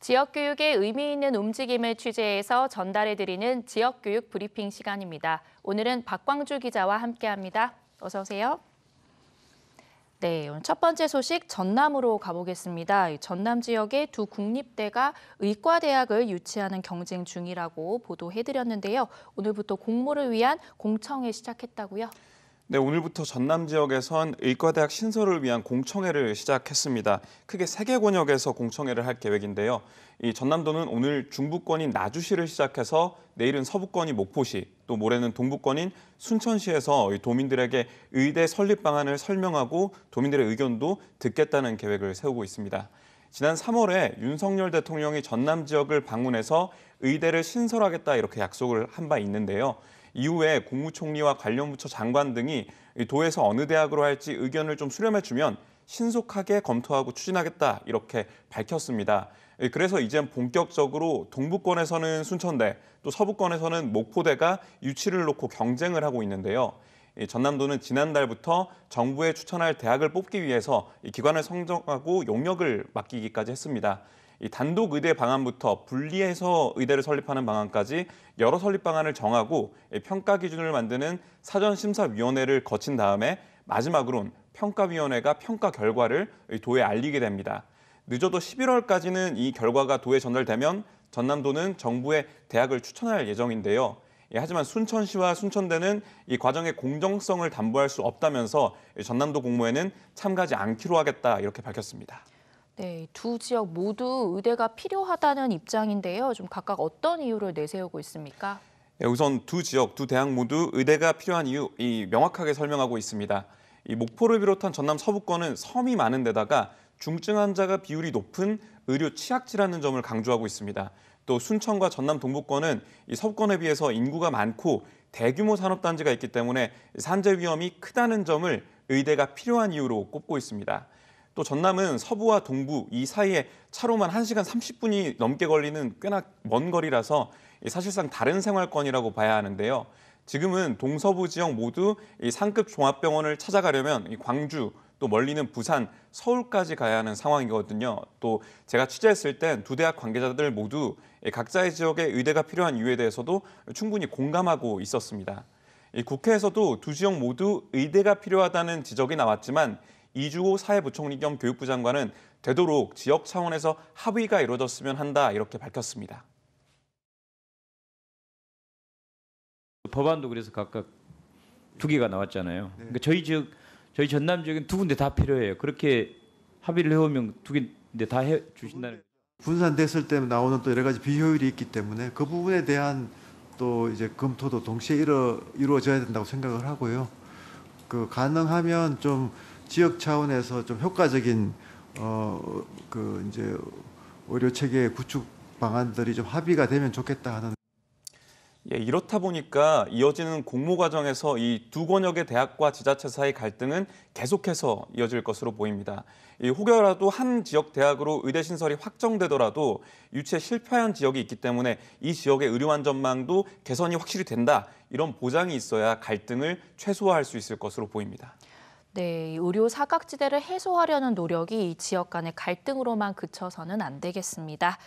지역교육의 의미 있는 움직임을 취재해서 전달해드리는 지역교육 브리핑 시간입니다. 오늘은 박광주 기자와 함께합니다. 어서 오세요. 네, 오늘 첫 번째 소식 전남으로 가보겠습니다. 전남 지역의 두 국립대가 의과대학을 유치하는 경쟁 중이라고 보도해드렸는데요. 오늘부터 공모를 위한 공청회 시작했다고요? 네, 오늘부터 전남 지역에선 의과대학 신설을 위한 공청회를 시작했습니다. 크게 세 개 권역에서 공청회를 할 계획인데요. 이 전남도는 오늘 중부권인 나주시를 시작해서 내일은 서부권이 목포시, 또 모레는 동부권인 순천시에서 이 도민들에게 의대 설립 방안을 설명하고 도민들의 의견도 듣겠다는 계획을 세우고 있습니다. 지난 3월에 윤석열 대통령이 전남 지역을 방문해서 의대를 신설하겠다 이렇게 약속을 한 바 있는데요. 이후에 국무총리와 관련 부처 장관 등이 도에서 어느 대학으로 할지 의견을 좀 수렴해주면 신속하게 검토하고 추진하겠다 이렇게 밝혔습니다. 예, 그래서 이젠 본격적으로 동부권에서는 순천대, 또 서부권에서는 목포대가 유치를 놓고 경쟁을 하고 있는데요. 전남도는 지난달부터 정부에 추천할 대학을 뽑기 위해서 기관을 선정하고 용역을 맡기기까지 했습니다. 이 단독 의대 방안부터 분리해서 의대를 설립하는 방안까지 여러 설립 방안을 정하고 평가 기준을 만드는 사전 심사 위원회를 거친 다음에 마지막으론 평가위원회가 평가 결과를 도에 알리게 됩니다. 늦어도 11월까지는 이 결과가 도에 전달되면 전남도는 정부에 대학을 추천할 예정인데요. 예, 하지만 순천시와 순천대는 이 과정의 공정성을 담보할 수 없다면서 전남도 공모에는 참가하지 않기로 하겠다 이렇게 밝혔습니다. 네, 두 지역 모두 의대가 필요하다는 입장인데요. 좀 각각 어떤 이유를 내세우고 있습니까? 네, 우선 두 지역, 두 대학 모두 의대가 필요한 이유 이 명확하게 설명하고 있습니다. 이 목포를 비롯한 전남 서부권은 섬이 많은 데다가 중증 환자가 비율이 높은 의료 취약지라는 점을 강조하고 있습니다. 또 순천과 전남 동부권은 이 서부권에 비해서 인구가 많고 대규모 산업단지가 있기 때문에 산재 위험이 크다는 점을 의대가 필요한 이유로 꼽고 있습니다. 또 전남은 서부와 동부 이 사이에 차로만 1시간 30분이 넘게 걸리는 꽤나 먼 거리라서 사실상 다른 생활권이라고 봐야 하는데요. 지금은 동서부 지역 모두 이 상급 종합병원을 찾아가려면 광주 또 멀리는 부산, 서울까지 가야 하는 상황이거든요. 또 제가 취재했을 땐 두 대학 관계자들 모두 각자의 지역에 의대가 필요한 이유에 대해서도 충분히 공감하고 있었습니다. 국회에서도 두 지역 모두 의대가 필요하다는 지적이 나왔지만 이주호 사회부총리 겸 교육부 장관은 되도록 지역 차원에서 합의가 이루어졌으면 한다 이렇게 밝혔습니다. 법안도 그래서 각각 두 개가 나왔잖아요. 네. 그러니까 저희 지역 저희 전남 지역엔 두 군데 다 필요해요. 그렇게 합의를 해오면 두 군데 다해 주신다는. 분산됐을 때 나오는 또 여러 가지 비효율이 있기 때문에 그 부분에 대한 또 이제 검토도 동시에 이루어져야 된다고 생각을 하고요. 그 가능하면 좀 지역 차원에서 좀 효과적인 어 그 이제 의료 체계 구축 방안들이 좀 합의가 되면 좋겠다 하는. 예, 이렇다 보니까 이어지는 공모 과정에서 이 두 권역의 대학과 지자체 사이 갈등은 계속해서 이어질 것으로 보입니다. 이 혹여라도 한 지역 대학으로 의대 신설이 확정되더라도 유치에 실패한 지역이 있기 때문에 이 지역의 의료 안전망도 개선이 확실히 된다 이런 보장이 있어야 갈등을 최소화할 수 있을 것으로 보입니다. 네, 의료 사각지대를 해소하려는 노력이 지역 간의 갈등으로만 그쳐서는 안 되겠습니다.